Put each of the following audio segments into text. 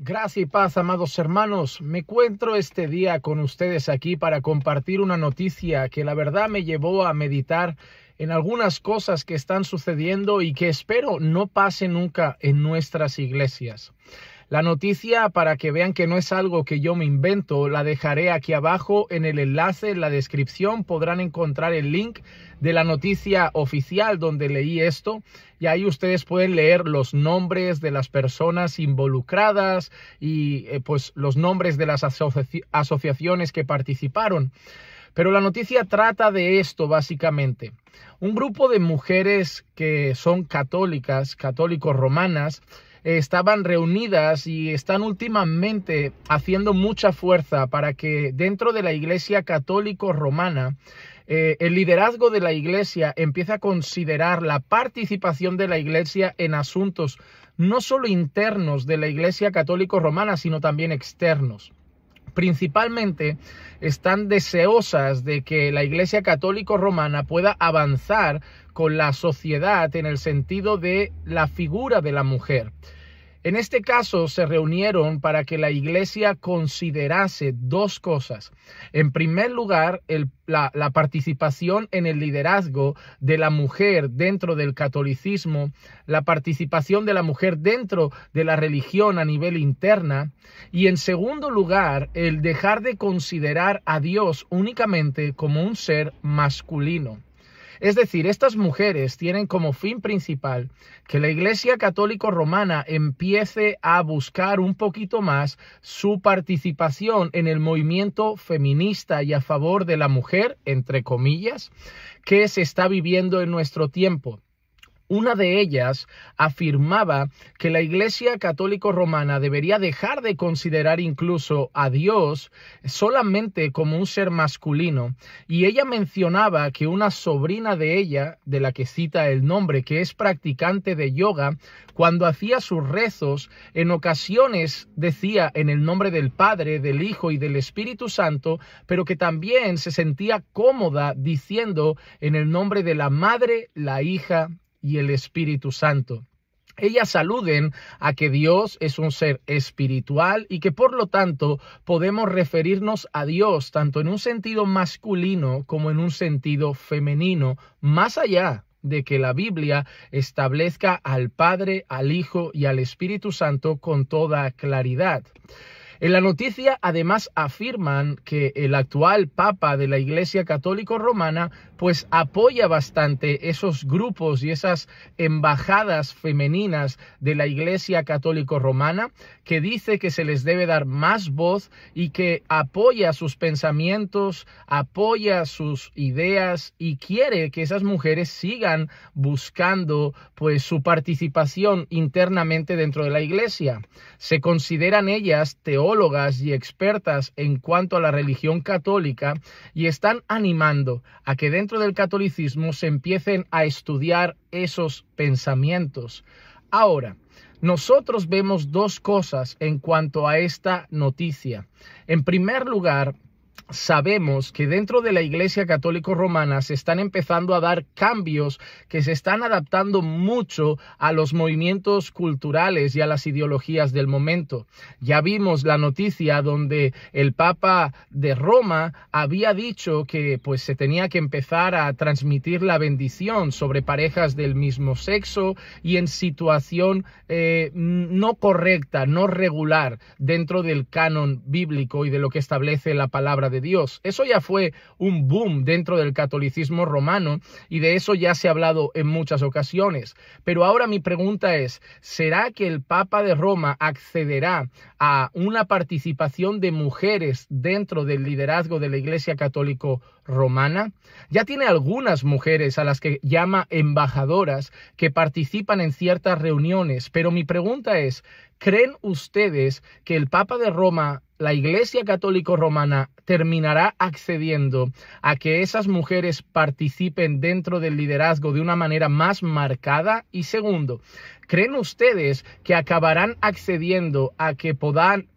Gracias y paz, amados hermanos. Me encuentro este día con ustedes aquí para compartir una noticia que la verdad me llevó a meditar en algunas cosas que están sucediendo y que espero no pase nunca en nuestras iglesias. La noticia, para que vean que no es algo que yo me invento, la dejaré aquí abajo en el enlace, en la descripción. Podrán encontrar el link de la noticia oficial donde leí esto y ahí ustedes pueden leer los nombres de las personas involucradas y eh, pues los nombres de las asociaciones que participaron. Pero la noticia trata de esto básicamente. Un grupo de mujeres que son católicas, católicos romanas, estaban reunidas y están últimamente haciendo mucha fuerza para que dentro de la Iglesia Católico Romana eh, el liderazgo de la Iglesia empiece a considerar la participación de la Iglesia en asuntos no solo internos de la Iglesia Católico Romana, sino también externos. Principalmente están deseosas de que la Iglesia Católico Romana pueda avanzar con la sociedad en el sentido de la figura de la mujer. En este caso se reunieron para que la iglesia considerase dos cosas. En primer lugar, la, participación en el liderazgo de la mujer dentro del catolicismo, la participación de la mujer dentro de la religión a nivel interna y en segundo lugar, el dejar de considerar a Dios únicamente como un ser masculino. Es decir, estas mujeres tienen como fin principal que la Iglesia Católica Romana empiece a buscar un poquito más su participación en el movimiento feminista y a favor de la mujer, entre comillas, que se está viviendo en nuestro tiempo. Una de ellas afirmaba que la Iglesia Católica Romana debería dejar de considerar incluso a Dios solamente como un ser masculino, y ella mencionaba que una sobrina de ella, de la que cita el nombre, que es practicante de yoga, cuando hacía sus rezos, en ocasiones decía en el nombre del Padre, del Hijo y del Espíritu Santo, pero que también se sentía cómoda diciendo en el nombre de la Madre, la Hija, y el Espíritu Santo. Ellas aluden a que Dios es un ser espiritual y que por lo tanto podemos referirnos a Dios tanto en un sentido masculino como en un sentido femenino, más allá de que la Biblia establezca al Padre, al Hijo y al Espíritu Santo con toda claridad. En la noticia además afirman que el actual Papa de la Iglesia Católica Romana pues apoya bastante esos grupos y esas embajadas femeninas de la Iglesia Católica Romana, que dice que se les debe dar más voz y que apoya sus pensamientos, apoya sus ideas y quiere que esas mujeres sigan buscando pues su participación internamente dentro de la Iglesia. Se consideran ellas teóricas y expertas en cuanto a la religión católica y están animando a que dentro del catolicismo se empiecen a estudiar esos pensamientos. Ahora, nosotros vemos dos cosas en cuanto a esta noticia. En primer lugar, sabemos que dentro de la Iglesia Católica Romana se están empezando a dar cambios que se están adaptando mucho a los movimientos culturales y a las ideologías del momento. Ya vimos la noticia donde el Papa de Roma había dicho que pues se tenía que empezar a transmitir la bendición sobre parejas del mismo sexo y en situación eh, no correcta, no regular dentro del canon bíblico y de lo que establece la palabra de Dios. Eso ya fue un boom dentro del catolicismo romano y de eso ya se ha hablado en muchas ocasiones. Pero ahora mi pregunta es, ¿será que el Papa de Roma accederá a una participación de mujeres dentro del liderazgo de la Iglesia Católica Romana? Ya tiene algunas mujeres a las que llama embajadoras que participan en ciertas reuniones, pero mi pregunta es, ¿creen ustedes que el Papa de Roma la Iglesia Católica Romana terminará accediendo a que esas mujeres participen dentro del liderazgo de una manera más marcada? Y segundo, ¿creen ustedes que acabarán accediendo a que puedan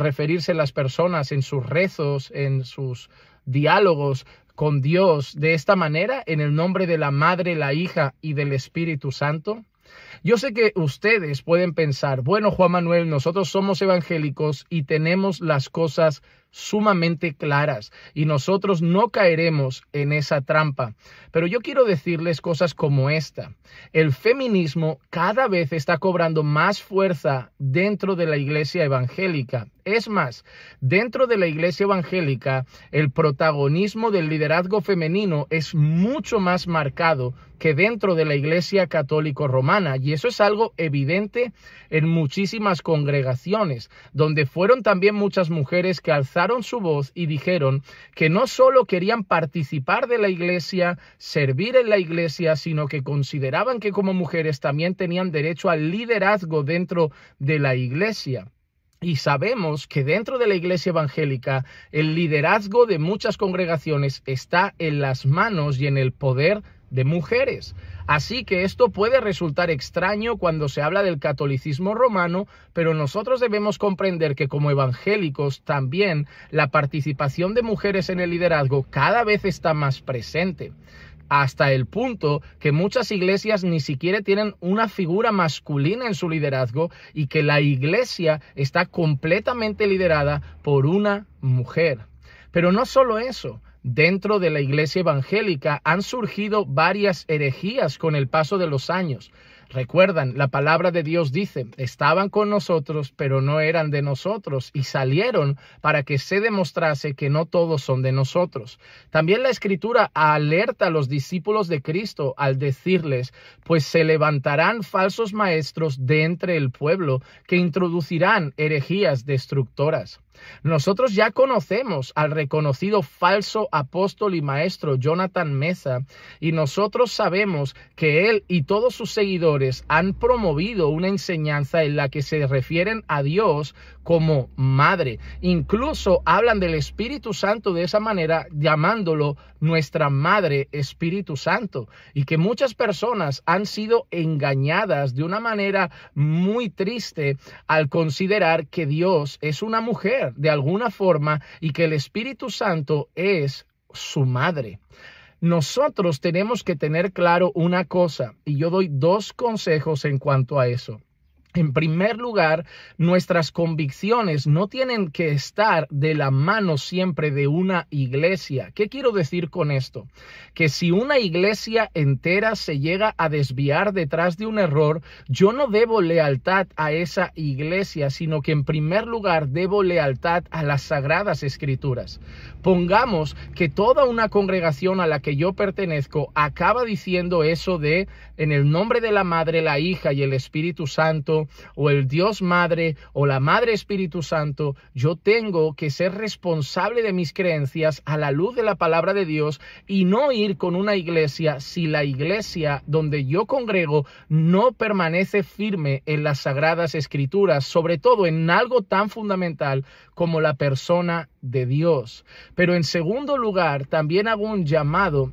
referirse las personas en sus rezos, en sus diálogos con Dios de esta manera, en el nombre de la Madre, la Hija y del Espíritu Santo? Yo sé que ustedes pueden pensar, bueno, Juan Manuel, nosotros somos evangélicos y tenemos las cosas sumamente claras y nosotros no caeremos en esa trampa. Pero yo quiero decirles cosas como esta. El feminismo cada vez está cobrando más fuerza dentro de la iglesia evangélica. Es más, dentro de la iglesia evangélica, el protagonismo del liderazgo femenino es mucho más marcado que dentro de la Iglesia Católica Romana. Y eso es algo evidente en muchísimas congregaciones, donde fueron también muchas mujeres que alzaron su voz y dijeron que no solo querían participar de la Iglesia, servir en la Iglesia, sino que consideraban que como mujeres también tenían derecho al liderazgo dentro de la Iglesia. Y sabemos que dentro de la iglesia evangélica el liderazgo de muchas congregaciones está en las manos y en el poder de mujeres. Así que esto puede resultar extraño cuando se habla del catolicismo romano, pero nosotros debemos comprender que como evangélicos también la participación de mujeres en el liderazgo cada vez está más presente hasta el punto que muchas iglesias ni siquiera tienen una figura masculina en su liderazgo y que la iglesia está completamente liderada por una mujer. Pero no solo eso, Dentro de la iglesia evangélica han surgido varias herejías con el paso de los años. Recuerdan, la palabra de Dios dice, estaban con nosotros, pero no eran de nosotros, y salieron para que se demostrase que no todos son de nosotros. También la escritura alerta a los discípulos de Cristo al decirles, pues se levantarán falsos maestros de entre el pueblo que introducirán herejías destructoras. Nosotros ya conocemos al reconocido falso apóstol y maestro Jonathan Mesa y nosotros sabemos que él y todos sus seguidores han promovido una enseñanza en la que se refieren a Dios como madre. Incluso hablan del Espíritu Santo de esa manera llamándolo nuestra madre Espíritu Santo y que muchas personas han sido engañadas de una manera muy triste al considerar que Dios es una mujer de alguna forma y que el Espíritu Santo es su madre. Nosotros tenemos que tener claro una cosa y yo doy dos consejos en cuanto a eso. En primer lugar, nuestras convicciones no tienen que estar de la mano siempre de una iglesia. ¿Qué quiero decir con esto? Que si una iglesia entera se llega a desviar detrás de un error, yo no debo lealtad a esa iglesia, sino que en primer lugar debo lealtad a las sagradas escrituras. Pongamos que toda una congregación a la que yo pertenezco acaba diciendo eso de en el nombre de la Madre, la Hija y el Espíritu Santo, o el Dios Madre o la Madre Espíritu Santo, yo tengo que ser responsable de mis creencias a la luz de la palabra de Dios y no ir con una iglesia si la iglesia donde yo congrego no permanece firme en las sagradas escrituras, sobre todo en algo tan fundamental como la persona de Dios. Pero en segundo lugar, también hago un llamado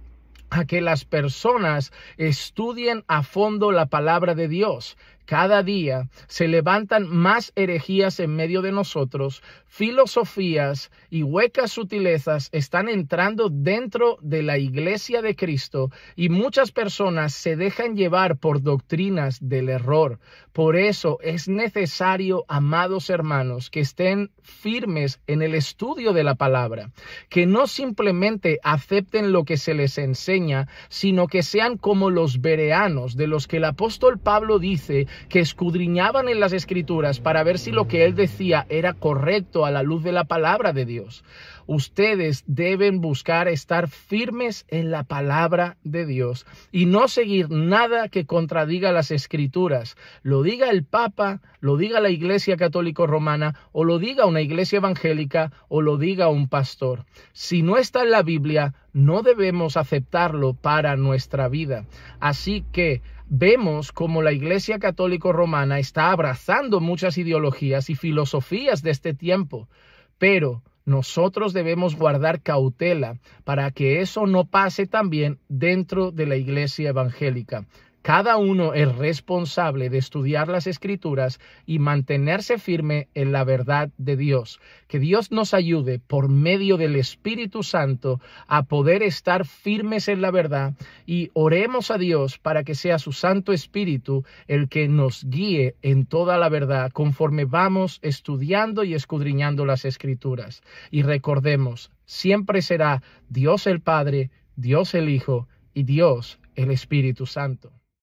a que las personas estudien a fondo la palabra de Dios. Cada día se levantan más herejías en medio de nosotros, filosofías y huecas sutilezas están entrando dentro de la iglesia de Cristo y muchas personas se dejan llevar por doctrinas del error. Por eso es necesario, amados hermanos, que estén firmes en el estudio de la palabra, que no simplemente acepten lo que se les enseña, sino que sean como los bereanos de los que el apóstol Pablo dice que escudriñaban en las escrituras para ver si lo que él decía era correcto a la luz de la palabra de Dios. Ustedes deben buscar estar firmes en la palabra de Dios y no seguir nada que contradiga las escrituras. Lo diga el Papa, lo diga la Iglesia Católica Romana o lo diga una iglesia evangélica o lo diga un pastor. Si no está en la Biblia, no debemos aceptarlo para nuestra vida. Así que vemos como la Iglesia Católica Romana está abrazando muchas ideologías y filosofías de este tiempo, pero nosotros debemos guardar cautela para que eso no pase también dentro de la Iglesia Evangélica. Cada uno es responsable de estudiar las escrituras y mantenerse firme en la verdad de Dios. Que Dios nos ayude por medio del Espíritu Santo a poder estar firmes en la verdad y oremos a Dios para que sea su Santo Espíritu el que nos guíe en toda la verdad conforme vamos estudiando y escudriñando las escrituras. Y recordemos, siempre será Dios el Padre, Dios el Hijo y Dios el Espíritu Santo.